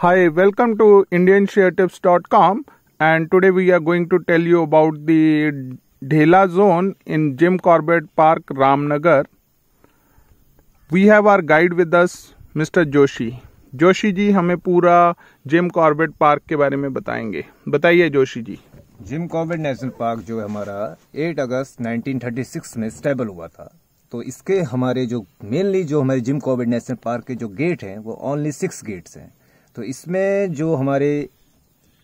Hi, welcome to IndianShareTips.com and today we are going to tell you about the Dhela zone in Jim Corbett Park, Ramnagar. We have our guide with us, Mr. Joshi. Joshi जी हमें पूरा Jim Corbett park के बारे में बताएंगे बताइए Joshi ji Jim Corbett National Park जो है हमारा 8 अगस्त 1936 में स्टेबल हुआ था तो इसके हमारे जो मेनली जो हमारे जिम कॉर्बेट नेशनल पार्क के जो गेट हैं वो ओनली सिक्स गेट्स हैं तो इसमें जो हमारे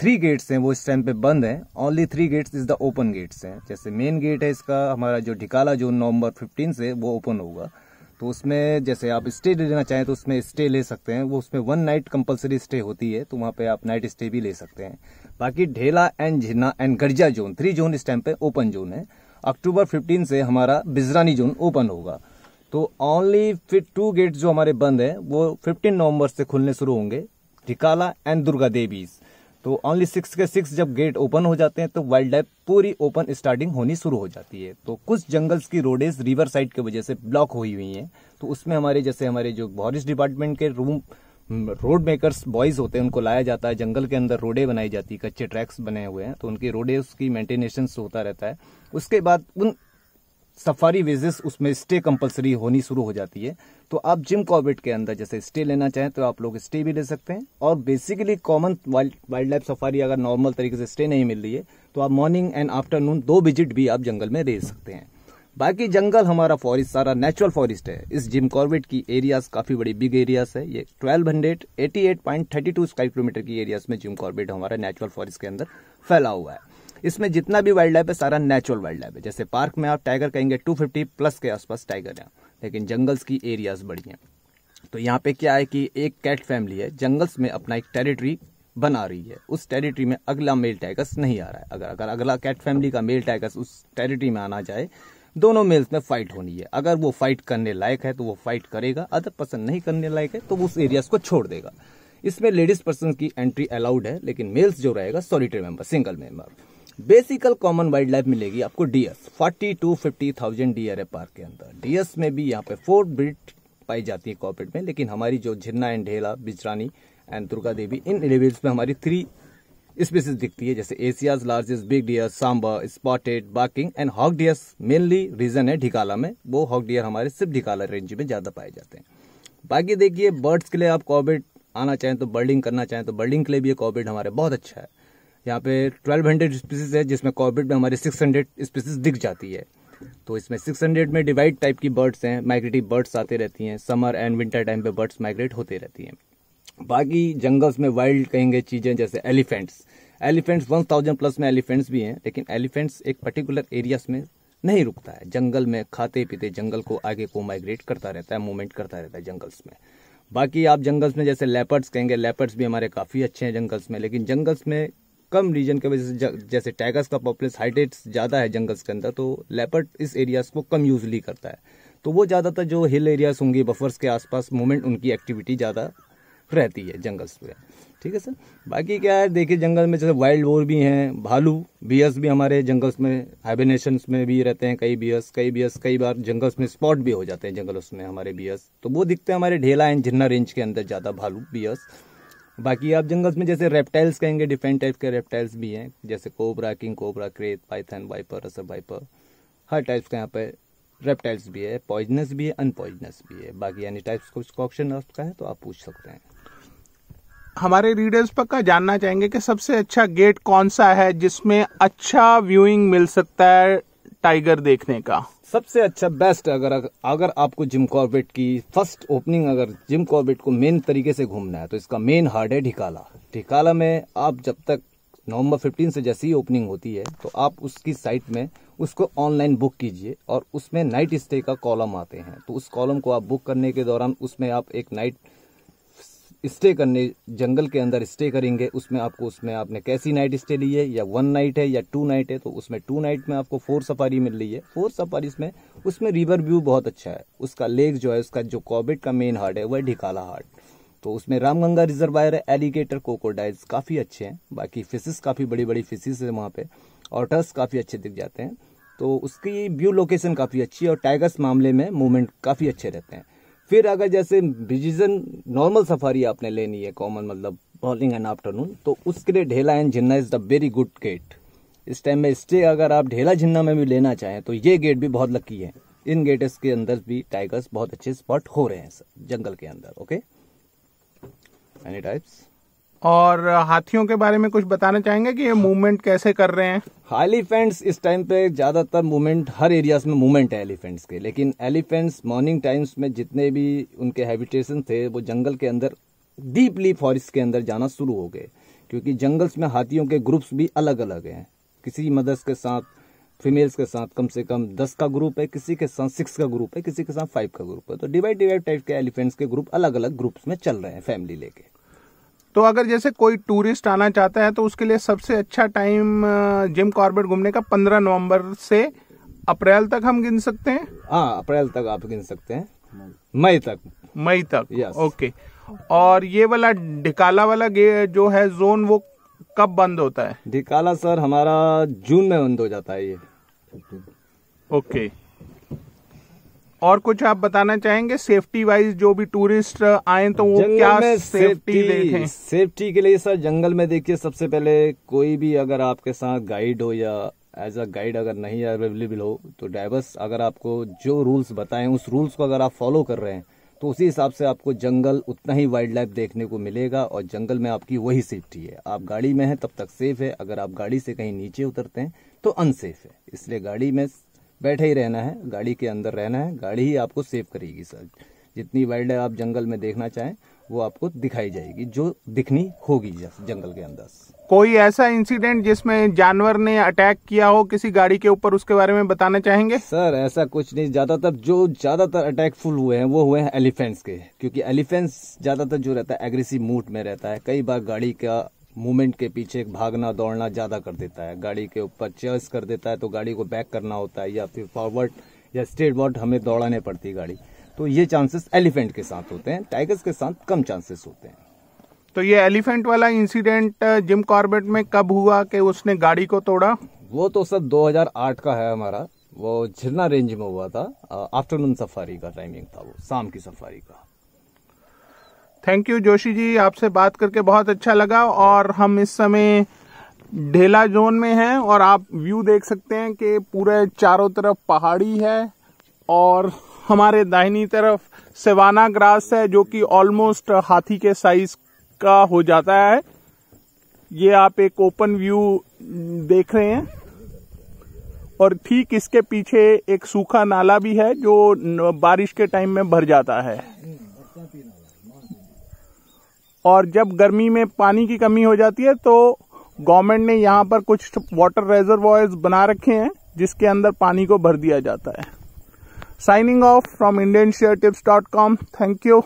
थ्री गेट्स हैं वो इस टाइम पे बंद हैं only three gates is the open gates हैं जैसे मेन गेट है इसका हमारा जो ढिकाला जो नवंबर फिफ्टीन से वो ओपन होगा तो उसमें जैसे आप स्टे लेना चाहें तो उसमें स्टे ले सकते हैं वो उसमें वन नाइट कंपलसरी स्टे होती है तो वहाँ पे आप नाइट स्टे भी ले सकते हैं बाकी Dhela and Jhirna and Garjia zone three zone इस टाइम पे ओपन जोन है अक्टूबर फिफ्टीन से हमारा बिजरानी जोन ओपन होगा तो ओनली फिर टू गेट जो हमारे बंद हैं वो फिफ्टीन नवंबर से खुलने शुरू होंगे रिकाला एंड दुर्गा देवीज तो ओनली सिक्स के सिक्स जब गेट ओपन हो जाते हैं तो वाइल्ड लाइफ पूरी ओपन स्टार्टिंग होनी शुरू हो जाती है तो कुछ जंगल्स की रोडेज रिवर साइड की वजह से ब्लॉक हुई हुई हैं तो उसमें हमारे जैसे हमारे जो फॉरेस्ट डिपार्टमेंट के रूम रोड मेकर्स बॉयज होते हैं उनको लाया जाता है जंगल के अंदर रोडे बनाई जाती है कच्चे ट्रैक्स बने हुए हैं तो उनकी रोडे उसकी मेंटेनेशन होता रहता है उसके बाद उन सफारी वेजेस उसमें स्टे कंपलसरी होनी शुरू हो जाती है तो आप जिम कॉर्बेट के अंदर जैसे स्टे लेना चाहें तो आप लोग स्टे भी ले सकते हैं और basically common wildlife safari अगर नॉर्मल तरीके से स्टे नहीं मिल रही है तो आप मॉर्निंग एंड आफ्टरनून दो विजिट भी आप जंगल में दे सकते हैं बाकी जंगल हमारा फॉरेस्ट सारा नेचुरल फॉरेस्ट है इस जिम कॉर्बेट की एरियाज काफी बड़ी बिग एरियाज है ये twelve hundred eighty eight point thirty two square kilometre की एरियाज में जिम कॉर्बेट हमारा नेचुरल फॉरेस्ट के अंदर फैला हुआ है इसमें जितना भी वाइल्ड लाइफ है सारा नेचुरल वाइल्ड लाइफ है जैसे पार्क में आप टाइगर कहेंगे 250 प्लस के आसपास टाइगर हैं लेकिन जंगल्स की एरियाज बड़ी हैं तो यहाँ पे क्या है कि एक कैट फैमिली है जंगल्स में अपना एक टेरिटरी बना रही है उस टेरिटरी में अगला मेल टाइगर्स नहीं आ रहा है अगर अगर अगला कैट फैमिली का मेल टाइगर्स उस टेरिटरी में आना चाहे दोनों मेल्स में फाइट होनी है अगर वो फाइट करने लायक है तो वो फाइट करेगा अदर पसंद नहीं करने लायक है तो वो उस एरियाज को छोड़ देगा इसमें लेडीज पर्सन की एंट्री अलाउड है लेकिन मेल्स जो रहेगा solitary member single member basically common wildlife मिलेगी आपको डीएस forty two fifty thousand deer है पार्क के अंदर डीएस में भी यहाँ पे फोर ब्रिड पाई जाती है कॉपरेट में लेकिन हमारी जो झिन्ना एंड ढेला बिजरानी एंड दुर्गा देवी इन लेवल्स में हमारी थ्री स्पीसीज दिखती है जैसे Asia's largest big deer sambar spotted barking and hog deers mainly region है ढिकाला में वो हॉक डियर हमारे सिर्फ ढिकाला रेंज में ज्यादा पाए जाते हैं बाकी देखिए बर्ड्स के लिए आप कॉबेड आना चाहें तो बर्डिंग करना चाहें तो बर्डिंग के लिए भी ये हमारे बहुत अच्छा है यहाँ पे ट्वेल्व हंड्रेड स्पीसीज है जिसमें कॉर्बेट में हमारे सिक्स हंड्रेड स्पीसीज दिख जाती है तो इसमें सिक्स हंड्रेड में डिवाइड टाइप की बर्ड्स हैं माइग्रेटिव बर्ड्स आते रहती हैं समर एंड विंटर टाइम पे बर्ड्स माइग्रेट होते रहती हैं बाकी जंगल्स में वाइल्ड कहेंगे चीज़ें जैसे elephants elephants one thousand plus में एलिफेंट्स भी हैं लेकिन एलिफेंट्स एक पर्टिकुलर एरियाज में नहीं रुकता है जंगल में खाते पीते जंगल को आगे को माइग्रेट करता रहता है मूवमेंट करता रहता है जंगल्स में बाकी आप जंगल्स में जैसे लेपर्ड्स कहेंगे लेपर्ड्स भी हमारे काफ़ी अच्छे हैं जंगल्स में लेकिन जंगल्स में कम रीजन के वजह से जैसे टाइगर्स का पॉपुलेशन हाइटेट ज़्यादा है जंगल्स के अंदर तो लेपर्ड इस एरियाज को कम यूजली करता है तो वो ज़्यादातर जो हिल एरियाज होंगे बफर्स के आसपास मूवमेंट उनकी एक्टिविटी ज़्यादा रहती है जंगल्स में ठीक है सर बाकी क्या है देखिए जंगल में जैसे वाइल्ड बोर भी हैं भालू बियर्स भी हमारे जंगल्स में हाइबेनेशंस में भी रहते हैं कई बियर्स कई बियर्स कई बार जंगल्स में स्पॉट भी हो जाते हैं जंगल्स में हमारे बियर्स तो वो दिखते हैं हमारे ढेला एंड झन्ना रेंज के अंदर ज़्यादा भालू बियर्स बाकी आप जंगल्स में जैसे रेप्टाइल्स कहेंगे डिफरेंट टाइप के रेप्टाइल्स भी हैं जैसे cobra king cobra krait python viper Russell viper हर टाइप्स का यहाँ पर रेप्टाइल्स भी है पॉइजनस भी है अनपॉइजनस भी है बाकी यानी टाइप्स का ऑप्शन का है तो आप पूछ सकते हैं हमारे रीडर्स पक्का जानना चाहेंगे कि सबसे अच्छा गेट कौन सा है जिसमें अच्छा व्यूइंग मिल सकता है टाइगर देखने का सबसे अच्छा बेस्ट अगर अगर आपको जिम कॉर्बेट की फर्स्ट ओपनिंग अगर जिम कॉर्बेट को मेन तरीके से घूमना है तो इसका मेन हार्ड है ढिकाला ढिकाला में आप जब तक नवंबर 15 से जैसी ही ओपनिंग होती है तो आप उसकी साइट में उसको ऑनलाइन बुक कीजिए और उसमें नाइट स्टे का कॉलम आते हैं तो उस कॉलम को आप बुक करने के दौरान उसमें आप एक नाइट स्टे करने जंगल के अंदर स्टे करेंगे उसमें आपको उसमें आपने कैसी नाइट स्टे ली है या वन नाइट है या टू नाइट है तो उसमें टू नाइट में आपको फोर सफारी मिल रही है फोर सफारी में उसमें रिवर व्यू बहुत अच्छा है उसका लेक जो है उसका जो कॉबिट का मेन हार्ट है वह ढिकाला हार्ट तो उसमें रामगंगा रिजर्वायर है एलिगेटर कोकोडाइज काफ़ी अच्छे हैं बाकी फिशेस काफ़ी बड़ी बड़ी फिशेस है वहाँ पे ऑटर्स काफ़ी अच्छे दिख जाते हैं तो उसकी व्यू लोकेशन काफ़ी अच्छी है और टाइगर्स मामले में मूवमेंट काफ़ी अच्छे रहते हैं फिर अगर जैसे डिसीजन नॉर्मल सफारी आपने लेनी है कॉमन मतलब मॉर्निंग एंड आफ्टरनून तो उसके लिए Dhela and Jhirna is the very good gate इस टाइम में स्टे अगर आप ढेला झिन्ना में भी लेना चाहें तो ये गेट भी बहुत लकी है इन गेटर्स के अंदर भी टाइगर्स बहुत अच्छे स्पॉट हो रहे हैं जंगल के अंदर ओके एनी टाइप्स और हाथियों के बारे में कुछ बताना चाहेंगे कि ये मूवमेंट कैसे कर रहे हैं एलिफेंट्स इस टाइम पे ज्यादातर मूवमेंट हर एरिया में मूवमेंट है एलिफेंट्स के लेकिन एलिफेंट्स मॉर्निंग टाइम्स में जितने भी उनके हैबिटेशन थे वो जंगल के अंदर डीपली फॉरेस्ट के अंदर जाना शुरू हो गए क्योंकि जंगल्स में हाथियों के ग्रुप्स भी अलग अलग हैं किसी मदर्स के साथ फीमेल्स के साथ कम से कम दस का ग्रुप है किसी के साथ सिक्स का ग्रुप है किसी के साथ फाइव का ग्रुप है तो डिवाइड डिवाइड टाइप के एलिफेंट्स के ग्रुप अलग अलग ग्रुप्स में चल रहे हैं फैमिली लेके तो अगर जैसे कोई टूरिस्ट आना चाहता है तो उसके लिए सबसे अच्छा टाइम जिम कॉर्बेट घूमने का पंद्रह नवम्बर से अप्रैल तक हम गिन सकते हैं हाँ अप्रैल तक आप गिन सकते हैं मई तक मई तक यस ओके और ये वाला ढिकाला वाला जो है जोन वो कब बंद होता है ढिकाला सर हमारा जून में बंद हो जाता है ये ओके और कुछ आप बताना चाहेंगे सेफ्टी वाइज जो भी टूरिस्ट आए तो वो क्या सेफ्टी देखें सेफ्टी के लिए सर जंगल में देखिए सबसे पहले कोई भी अगर आपके साथ गाइड हो या एज अ गाइड अगर नहीं अवेलेबल हो तो ड्राइवर्स अगर आपको जो रूल्स बताए उस रूल्स को अगर आप फॉलो कर रहे हैं तो उसी हिसाब से आपको जंगल उतना ही वाइल्ड लाइफ देखने को मिलेगा और जंगल में आपकी वही सेफ्टी है आप गाड़ी में हैं तब तक सेफ है अगर आप गाड़ी से कहीं नीचे उतरते हैं तो अनसेफ है इसलिए गाड़ी में बैठे ही रहना है गाड़ी के अंदर रहना है गाड़ी ही आपको सेव करेगी सर जितनी वाइल्ड आप जंगल में देखना चाहें वो आपको दिखाई जाएगी जो दिखनी होगी जंगल के अंदर कोई ऐसा इंसिडेंट जिसमें जानवर ने अटैक किया हो किसी गाड़ी के ऊपर उसके बारे में बताना चाहेंगे सर ऐसा कुछ नहीं ज्यादातर जो ज्यादातर अटैकफुल हुए हैं वो हुए हैं एलिफेंट्स के क्योंकि एलिफेंट्स ज्यादातर जो रहता है एग्रेसिव मूड में रहता है कई बार गाड़ी का मूवमेंट के पीछे भागना दौड़ना ज़्यादा कर देता है गाड़ी के ऊपर चेयर्स कर देता है तो गाड़ी को बैक करना होता है या फिर फॉरवर्ड या स्ट्रेट वर्ड हमें दौड़ाने पड़ती है गाड़ी तो ये चांसेस एलिफेंट के साथ होते हैं टाइगर्स के साथ कम चांसेस होते हैं तो ये एलिफेंट वाला इंसिडेंट जिम कॉर्बेट में कब हुआ कि उसने गाड़ी को तोड़ा वो तो सर 2008 का है हमारा वो झिरना रेंज में हुआ था आफ्टरनून सफारी का टाइमिंग था वो शाम की सफारी का थैंक यू जोशी जी आपसे बात करके बहुत अच्छा लगा और हम इस समय ढेला जोन में हैं और आप व्यू देख सकते हैं कि पूरे चारों तरफ पहाड़ी है और हमारे दाहिनी तरफ सेवाना ग्रास है जो कि ऑलमोस्ट हाथी के साइज का हो जाता है ये आप एक ओपन व्यू देख रहे हैं और ठीक इसके पीछे एक सूखा नाला भी है जो बारिश के टाइम में भर जाता है हम्म, अच्छा और जब गर्मी में पानी की कमी हो जाती है तो गवर्नमेंट ने यहाँ पर कुछ वाटर रेजरवॉयर्स बना रखे हैं जिसके अंदर पानी को भर दिया जाता है signing off from Indian share tips dot com thank you